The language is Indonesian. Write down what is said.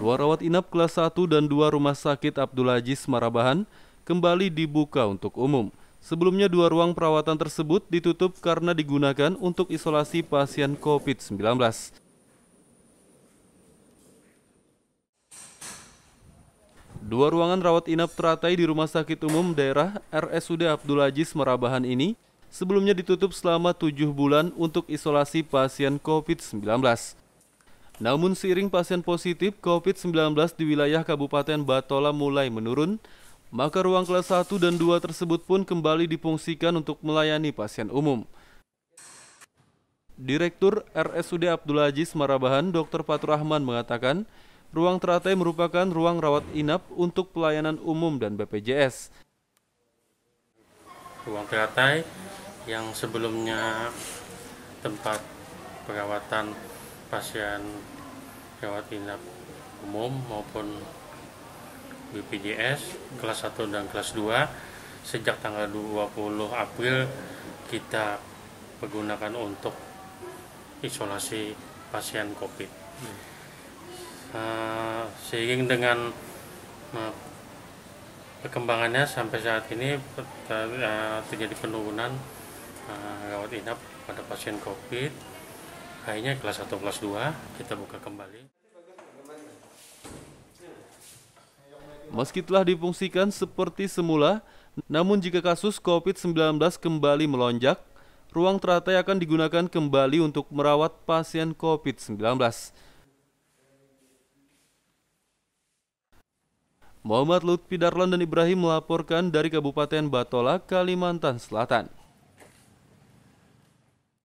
Dua rawat inap kelas 1 dan dua Rumah Sakit Abdul Aziz Marabahan kembali dibuka untuk umum. Sebelumnya dua ruang perawatan tersebut ditutup karena digunakan untuk isolasi pasien COVID-19. Dua ruangan rawat inap teratai di Rumah Sakit Umum Daerah RSUD Abdul Aziz Marabahan ini sebelumnya ditutup selama tujuh bulan untuk isolasi pasien COVID-19. Namun seiring pasien positif COVID-19 di wilayah Kabupaten Batola mulai menurun, maka ruang kelas 1 dan 2 tersebut pun kembali dipungsikan untuk melayani pasien umum. Direktur RSUD Abdul Aziz Marabahan, Dr. Fatur mengatakan, ruang teratai merupakan ruang rawat inap untuk pelayanan umum dan BPJS. Ruang teratai yang sebelumnya tempat perawatan pasien gawat inap umum maupun BPJS kelas 1 dan kelas 2 sejak tanggal 20 April kita pergunakan untuk isolasi pasien COVID. Hmm. Uh, seiring dengan uh, perkembangannya sampai saat ini uh, terjadi penurunan uh, gawat inap pada pasien COVID kayaknya kelas 1 kelas 2 kita buka kembali. Meski telah difungsikan seperti semula, namun jika kasus COVID-19 kembali melonjak, ruang teratai akan digunakan kembali untuk merawat pasien COVID-19. Muhammad Lutfi Darlan dan Ibrahim melaporkan dari Kabupaten Batola, Kalimantan Selatan.